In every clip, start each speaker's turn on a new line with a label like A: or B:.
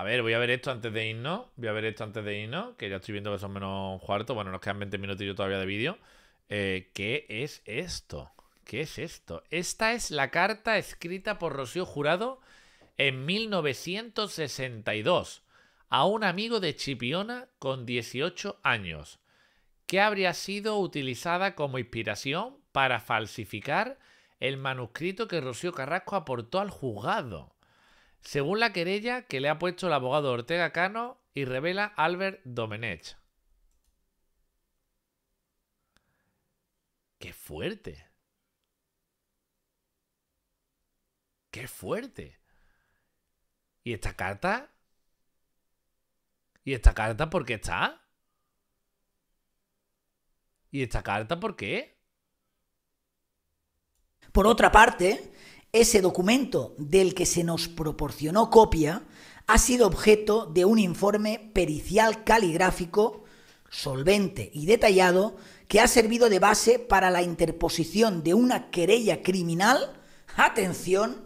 A: A ver, voy a ver esto antes de irnos. Voy a ver esto antes de irnos, que ya estoy viendo que son menos un cuarto. Bueno, nos quedan 20 minutillos todavía de vídeo. Eh, ¿Qué es esto? ¿Qué es esto? Esta es la carta escrita por Rocío Jurado en 1962 a un amigo de Chipiona con 18 años, que habría sido utilizada como inspiración para falsificar el manuscrito que Rocío Carrasco aportó al juzgado según la querella que le ha puesto el abogado Ortega Cano y revela Albert Domenech. ¡Qué fuerte! ¡Qué fuerte! ¿Y esta carta? ¿Y esta carta por qué está? ¿Y esta carta por qué?
B: Por otra parte, ese documento del que se nos proporcionó copia ha sido objeto de un informe pericial caligráfico solvente y detallado que ha servido de base para la interposición de una querella criminal, atención,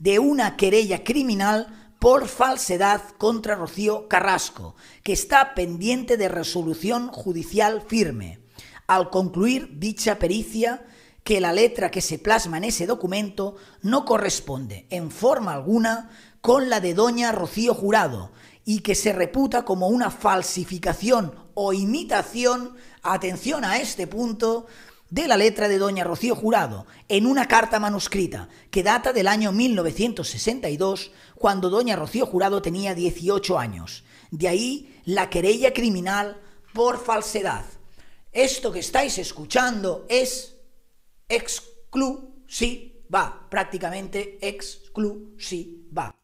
B: de una querella criminal por falsedad contra Rocío Carrasco, que está pendiente de resolución judicial firme. Al concluir dicha pericia, que la letra que se plasma en ese documento no corresponde en forma alguna con la de doña Rocío Jurado y que se reputa como una falsificación o imitación, atención a este punto, de la letra de doña Rocío Jurado en una carta manuscrita que data del año 1962, cuando doña Rocío Jurado tenía 18 años. De ahí la querella criminal por falsedad. Esto que estáis escuchando es exclusiva, prácticamente exclusiva.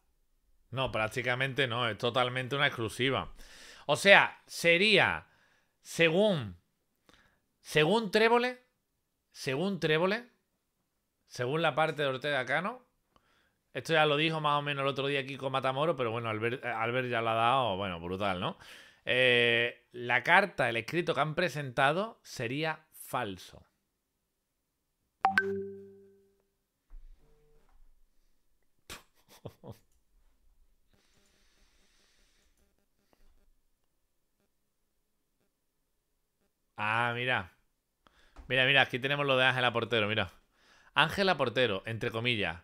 A: No, prácticamente no, es totalmente una exclusiva. O sea, sería, según, según Trébole, según Trébole, según la parte de Ortega Cano, esto ya lo dijo más o menos el otro día aquí con Matamoro, pero bueno, Albert, Albert ya la ha dado, bueno, brutal, ¿no? Eh, la carta, el escrito que han presentado sería falso. Ah, mira. Mira, mira, aquí tenemos lo de Ángela Portero, mira. Ángela Portero, entre comillas.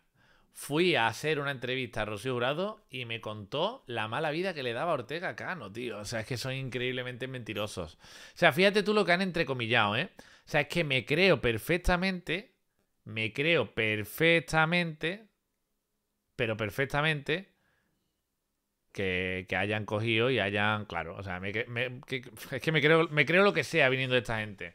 A: Fui a hacer una entrevista a Rocío Jurado y me contó la mala vida que le daba Ortega Cano, tío. O sea, es que son increíblemente mentirosos. O sea, fíjate tú lo que han entrecomillado, ¿eh? O sea, es que me creo perfectamente me creo perfectamente, pero perfectamente, que, hayan cogido y hayan, claro, o sea, es que me creo, me creo lo que sea viniendo de esta gente.